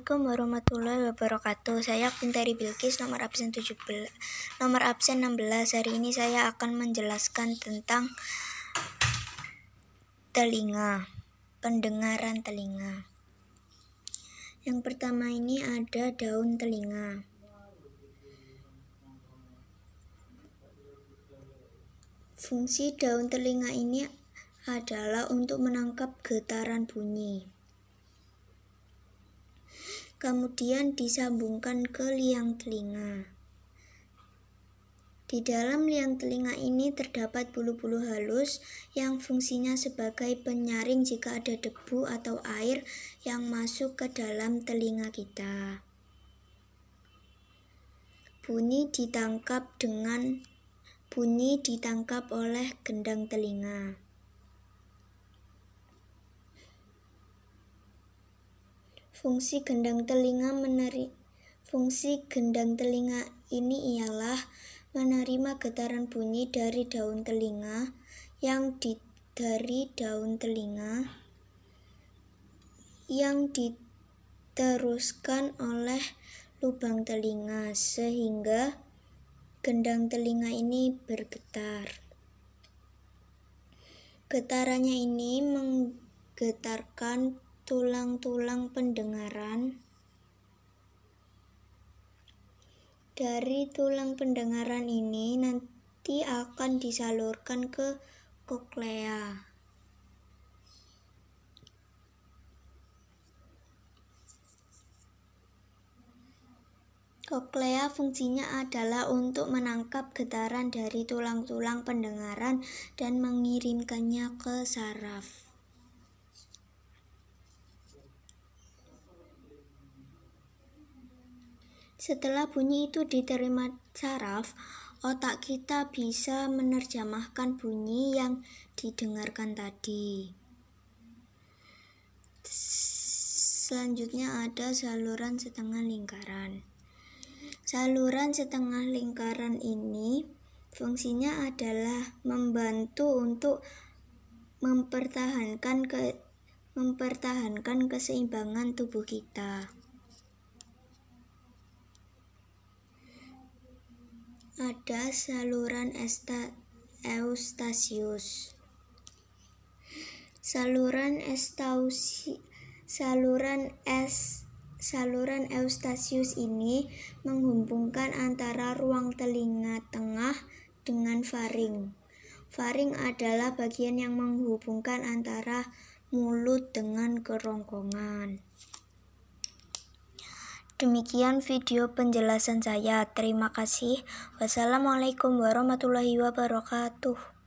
Assalamualaikum warahmatullahi wabarakatuh. Saya Pintari Bilkis nomor absen 17 nomor absen 16. Hari ini saya akan menjelaskan tentang telinga, pendengaran telinga. Yang pertama ini ada daun telinga. Fungsi daun telinga ini adalah untuk menangkap getaran bunyi kemudian disambungkan ke liang telinga. Di dalam liang telinga ini terdapat bulu-bulu halus yang fungsinya sebagai penyaring jika ada debu atau air yang masuk ke dalam telinga kita. Bunyi ditangkap dengan bunyi ditangkap oleh gendang telinga. Fungsi gendang telinga meneri Fungsi gendang telinga ini ialah menerima getaran bunyi dari daun telinga yang di, dari daun telinga yang diteruskan oleh lubang telinga sehingga gendang telinga ini bergetar. Getarannya ini menggetarkan tulang-tulang pendengaran dari tulang pendengaran ini nanti akan disalurkan ke koklea. Koklea fungsinya adalah untuk menangkap getaran dari tulang-tulang pendengaran dan mengirimkannya ke saraf. Setelah bunyi itu diterima saraf, otak kita bisa menerjemahkan bunyi yang didengarkan tadi. Selanjutnya ada saluran setengah lingkaran. Saluran setengah lingkaran ini fungsinya adalah membantu untuk mempertahankan ke, mempertahankan keseimbangan tubuh kita. ada saluran esta, Eustasius. Saluran Estausi, saluran es saluran Eustasius ini menghubungkan antara ruang telinga tengah dengan faring. Faring adalah bagian yang menghubungkan antara mulut dengan kerongkongan. Demikian video penjelasan saya. Terima kasih. Wassalamualaikum warahmatullahi wabarakatuh.